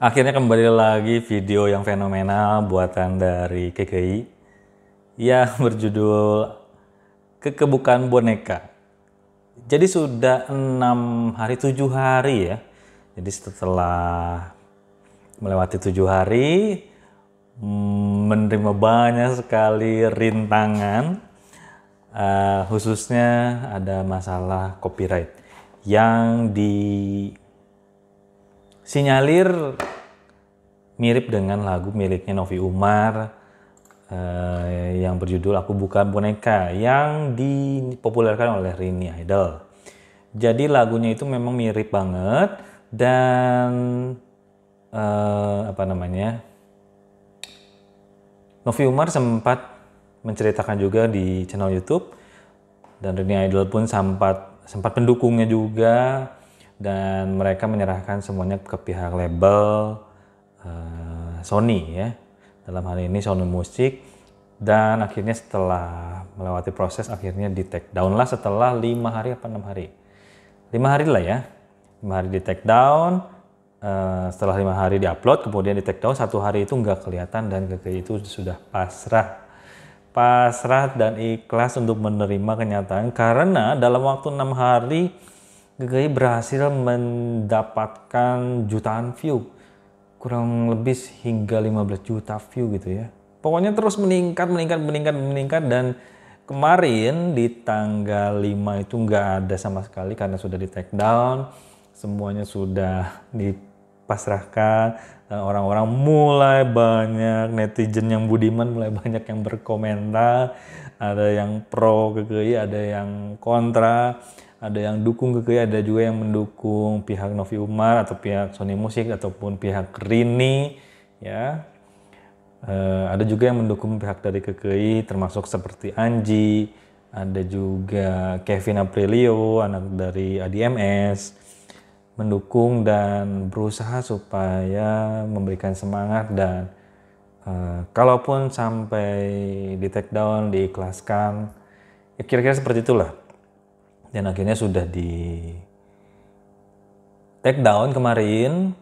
Akhirnya kembali lagi video yang fenomenal buatan dari KKI yang berjudul Kekebukan Boneka. Jadi sudah enam hari, tujuh hari ya. Jadi setelah melewati tujuh hari, mm, menerima banyak sekali rintangan, eh, khususnya ada masalah copyright yang disinyalir mirip dengan lagu miliknya Novi Umar uh, yang berjudul Aku Bukan Boneka yang dipopulerkan oleh Rini Idol. Jadi lagunya itu memang mirip banget dan uh, apa namanya Novi Umar sempat menceritakan juga di channel YouTube dan Rini Idol pun sempat sempat pendukungnya juga dan mereka menyerahkan semuanya ke pihak label Eh, Sony ya dalam hal ini Sony Music dan akhirnya setelah melewati proses akhirnya di take down lah setelah lima hari apa enam hari lima hari lah ya lima hari di take down uh, setelah lima hari di upload kemudian di take down satu hari itu nggak kelihatan dan ketika itu sudah pasrah pasrah dan ikhlas untuk menerima kenyataan karena dalam waktu enam hari GGI berhasil mendapatkan jutaan view kurang lebih hingga 15 juta view gitu ya. Pokoknya terus meningkat, meningkat, meningkat, meningkat dan kemarin di tanggal 5 itu nggak ada sama sekali karena sudah di take down, semuanya sudah dipasrahkan dan orang-orang mulai banyak netizen yang budiman mulai banyak yang berkomentar, ada yang pro KGI, ada yang kontra ada yang dukung ke ada juga yang mendukung pihak Novi Umar atau pihak Sony Music ataupun pihak Rini ya e, ada juga yang mendukung pihak dari KKI termasuk seperti Anji ada juga Kevin Aprilio anak dari ADMS mendukung dan berusaha supaya memberikan semangat dan uh, kalaupun sampai di take down diikhlaskan ya kira-kira seperti itulah dan akhirnya sudah di take down kemarin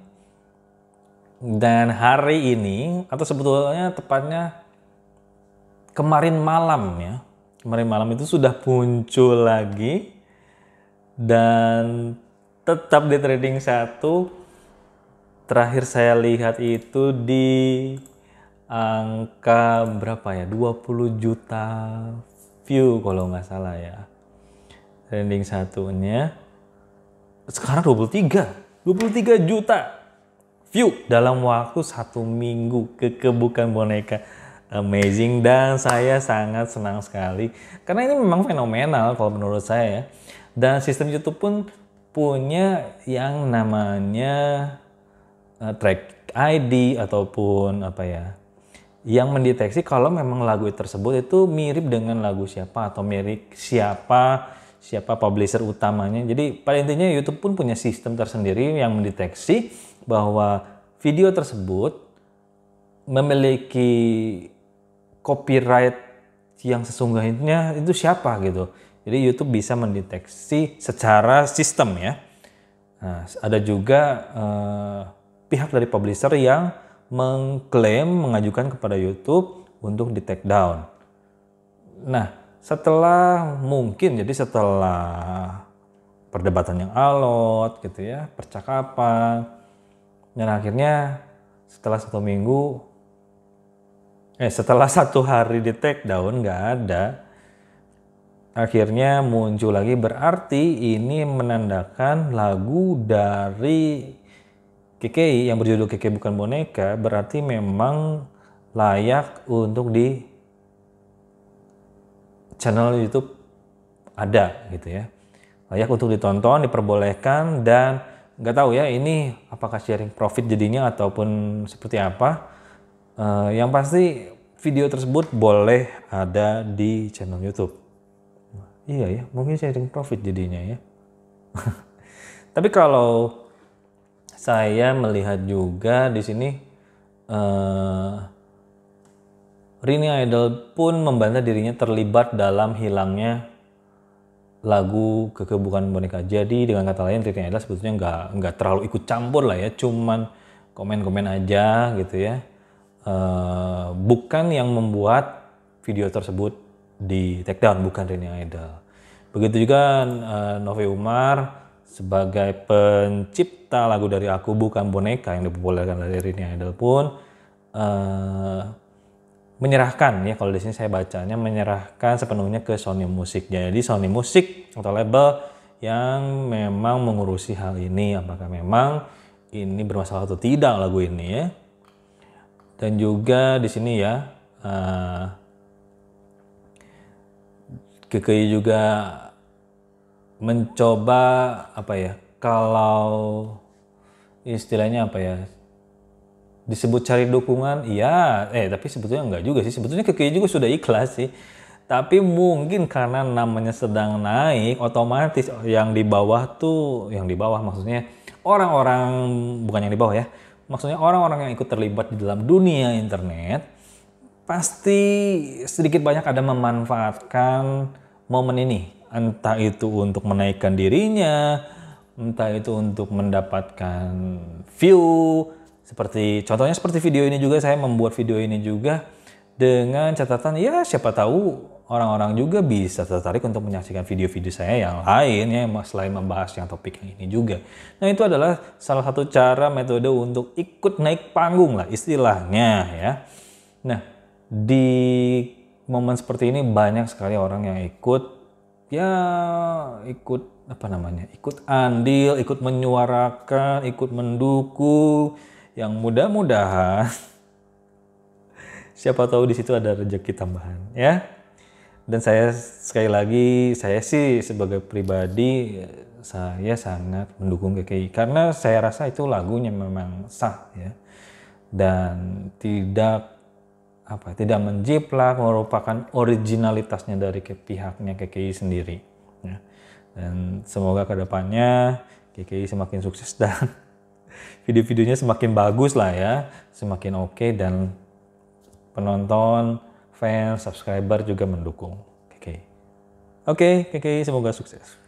dan hari ini atau sebetulnya tepatnya kemarin malam ya kemarin malam itu sudah muncul lagi dan tetap di trading satu terakhir saya lihat itu di angka berapa ya 20 juta view kalau nggak salah ya trending satunya sekarang 23 23 juta view dalam waktu satu minggu kekebukan boneka amazing dan saya sangat senang sekali karena ini memang fenomenal kalau menurut saya ya. dan sistem YouTube pun punya yang namanya uh, track ID ataupun apa ya yang mendeteksi kalau memang lagu tersebut itu mirip dengan lagu siapa atau mirip siapa siapa publisher utamanya. Jadi pada intinya YouTube pun punya sistem tersendiri yang mendeteksi bahwa video tersebut memiliki copyright yang sesungguhnya itu siapa gitu. Jadi YouTube bisa mendeteksi secara sistem ya. Nah, ada juga eh, pihak dari publisher yang mengklaim mengajukan kepada YouTube untuk di take down. Nah, setelah mungkin jadi setelah perdebatan yang alot gitu ya percakapan dan akhirnya setelah satu minggu eh setelah satu hari di take down nggak ada akhirnya muncul lagi berarti ini menandakan lagu dari KKI yang berjudul KKI bukan boneka berarti memang layak untuk di channel YouTube ada gitu ya. Layak untuk ditonton, diperbolehkan dan nggak tahu ya ini apakah sharing profit jadinya ataupun seperti apa. Uh, yang pasti video tersebut boleh ada di channel YouTube. Iya ya, mungkin sharing profit jadinya ya. Tapi kalau saya melihat juga di sini uh, Rini Idol pun membantah dirinya terlibat dalam hilangnya lagu bukan boneka. Jadi dengan kata lain Rini Idol sebetulnya nggak nggak terlalu ikut campur lah ya, cuman komen-komen aja gitu ya. E, bukan yang membuat video tersebut di take bukan Rini Idol. Begitu juga e, Novi Umar sebagai pencipta lagu dari aku bukan boneka yang dipopulerkan dari Rini Idol pun e, menyerahkan ya kalau di sini saya bacanya menyerahkan sepenuhnya ke Sony Music. Jadi Sony Music atau label yang memang mengurusi hal ini apakah memang ini bermasalah atau tidak lagu ini ya. Dan juga di sini ya uh, juga mencoba apa ya kalau istilahnya apa ya disebut cari dukungan iya eh tapi sebetulnya enggak juga sih sebetulnya keke juga sudah ikhlas sih tapi mungkin karena namanya sedang naik otomatis yang di bawah tuh yang di bawah maksudnya orang-orang bukan yang di bawah ya maksudnya orang-orang yang ikut terlibat di dalam dunia internet pasti sedikit banyak ada memanfaatkan momen ini entah itu untuk menaikkan dirinya entah itu untuk mendapatkan view seperti contohnya seperti video ini juga saya membuat video ini juga dengan catatan ya siapa tahu orang-orang juga bisa tertarik untuk menyaksikan video-video saya yang lain ya selain membahas yang topik yang ini juga. Nah itu adalah salah satu cara metode untuk ikut naik panggung lah istilahnya ya. Nah di momen seperti ini banyak sekali orang yang ikut ya ikut apa namanya ikut andil, ikut menyuarakan, ikut mendukung yang mudah-mudahan siapa tahu di situ ada rezeki tambahan ya. Dan saya sekali lagi saya sih sebagai pribadi saya sangat mendukung KKI karena saya rasa itu lagunya memang sah ya dan tidak apa tidak menjiplak merupakan originalitasnya dari ke pihaknya KKI sendiri ya. dan semoga kedepannya KKI semakin sukses dan video-videonya semakin bagus lah ya, semakin oke okay dan penonton, fans, subscriber juga mendukung. Oke, okay. oke, okay, okay, semoga sukses.